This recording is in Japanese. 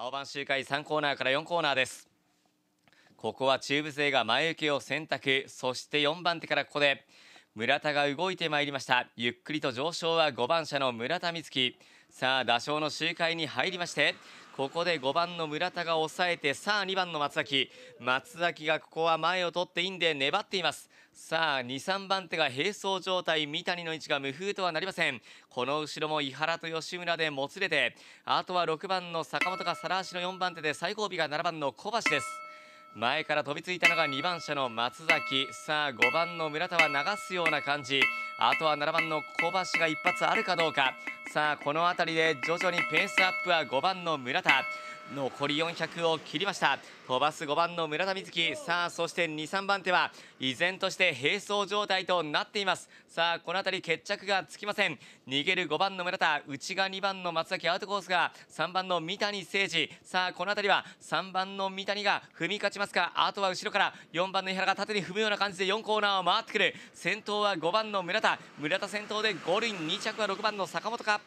青番周回3コーナーから4コーナーですここは中部勢が前受けを選択そして4番手からここで村田が動いてまいりましたゆっくりと上昇は5番車の村田美月さあ打賞の周回に入りましてここで5番の村田が抑えてさあ2番の松崎松崎がここは前を取ってインで粘っていますさあ23番手が並走状態三谷の位置が無風とはなりませんこの後ろも伊原と吉村でもつれてあとは6番の坂本が皿足の4番手で最後尾が7番の小橋です前から飛びついたのが2番車の松崎さあ5番の村田は流すような感じあとは7番の小橋が一発あるかどうかさあこの辺りで徐々にペースアップは5番の村田残り400を切りました飛ばす5番の村田瑞希さあそして23番手は依然として並走状態となっていますさあこの辺り決着がつきません逃げる5番の村田内が2番の松崎アウトコースが3番の三谷誠司さあこの辺りは3番の三谷が踏み勝ちますかあとは後ろから4番の井原が縦に踏むような感じで4コーナーを回ってくる先頭は5番の村田村田先頭で5塁2着は6番の坂本か